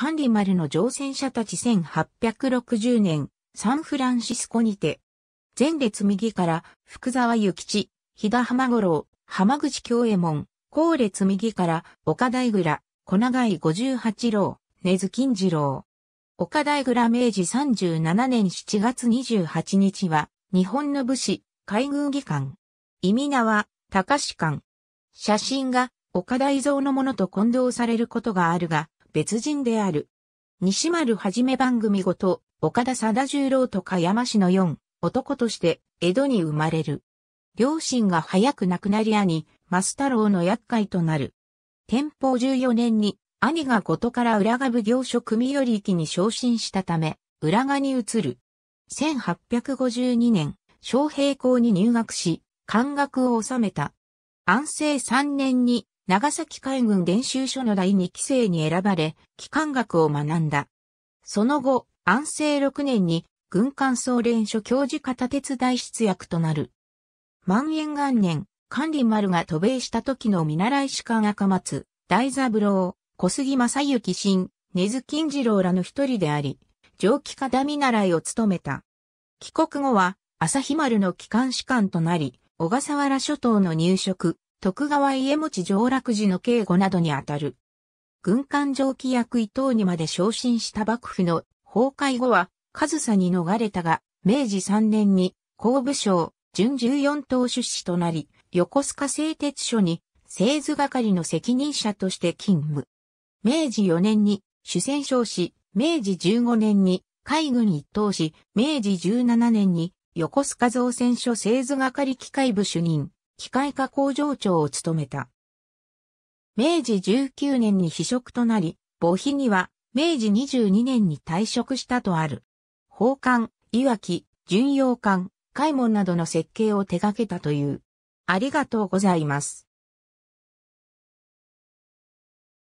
管理丸の乗船者たち1860年、サンフランシスコにて、前列右から福沢諭吉、日田浜五郎、浜口京右衛門、後列右から岡大倉、小長井五十八郎、根津金次郎。岡大倉明治37年7月28日は、日本の武士、海軍技官。意味名は、高士官。写真が、岡大蔵のものと混同されることがあるが、別人である。西丸はじめ番組ごと、岡田貞十郎とか山氏の四男として江戸に生まれる。両親が早く亡くなり兄、増太郎の厄介となる。天保14年に兄が後とから浦賀奉行所組寄行きに昇進したため、浦賀に移る。1852年、昌平校に入学し、漢学を収めた。安政3年に長崎海軍練習所の第2期生に選ばれ、機関学を学んだ。その後、安政6年に軍艦総連所教授片鉄大出役となる。万延元年、管理丸が渡米した時の見習い士官赤松、大三郎、小杉正幸新、根津金次郎らの一人であり、蒸気課見習いを務めた。帰国後は、朝日丸の機関士官となり、小笠原諸島の入植、徳川家持上洛寺の警護などにあたる。軍艦上記役伊藤にまで昇進した幕府の崩壊後は、上差に逃れたが、明治3年に、工部省、準十四等出資となり、横須賀製鉄所に、製図係の責任者として勤務。明治4年に、主戦勝し、明治15年に、海軍一等し、明治17年に、横須賀造船所製図係機械部主任。機械化工場長を務めた。明治19年に非職となり、母妃には明治22年に退職したとある。宝冠、いわき、巡洋艦、開門などの設計を手掛けたという。ありがとうございます。